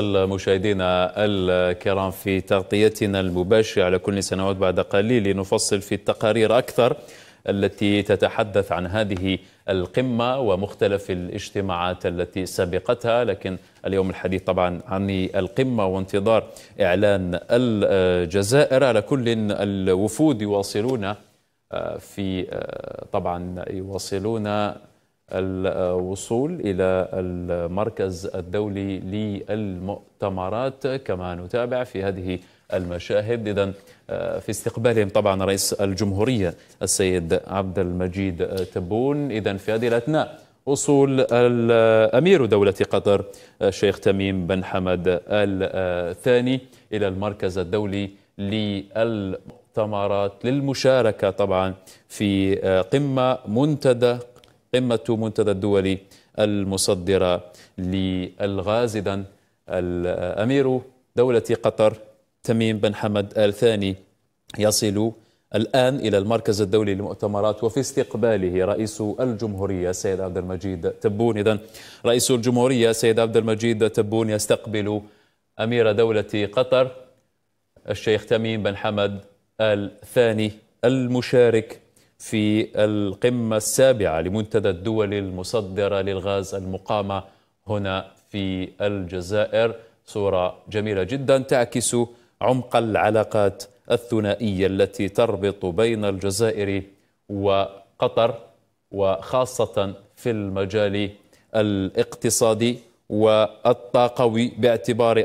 نواصل مشاهدينا الكرام في تغطيتنا المباشرة على كل سنوات بعد قليل لنفصل في التقارير أكثر التي تتحدث عن هذه القمة ومختلف الاجتماعات التي سبقتها لكن اليوم الحديث طبعا عن القمة وانتظار إعلان الجزائر على كل الوفود يواصلون آه، في آه، طبعا يواصلون الوصول إلى المركز الدولي للمؤتمرات كما نتابع في هذه المشاهد إذا آه، في استقبالهم طبعا رئيس الجمهورية السيد عبد المجيد آه، تبون إذا في هذه الأثناء وصول الأمير دولة قطر آه، الشيخ تميم بن حمد الثاني إلى المركز الدولي للمؤتمرات للمشاركة طبعا في قمة منتدى قمة منتدى الدول المصدرة للغاز إذا الأمير دولة قطر تميم بن حمد آل ثاني يصل الآن إلى المركز الدولي للمؤتمرات وفي استقباله رئيس الجمهورية سيد عبد المجيد تبون إذا رئيس الجمهورية سيد عبد المجيد تبون يستقبل أمير دولة قطر الشيخ تميم بن حمد آل ثاني المشارك في القمة السابعة لمنتدى الدول المصدرة للغاز المقامة هنا في الجزائر صورة جميلة جدا تعكس عمق العلاقات الثنائية التي تربط بين الجزائر وقطر وخاصة في المجال الاقتصادي والطاقوي باعتبار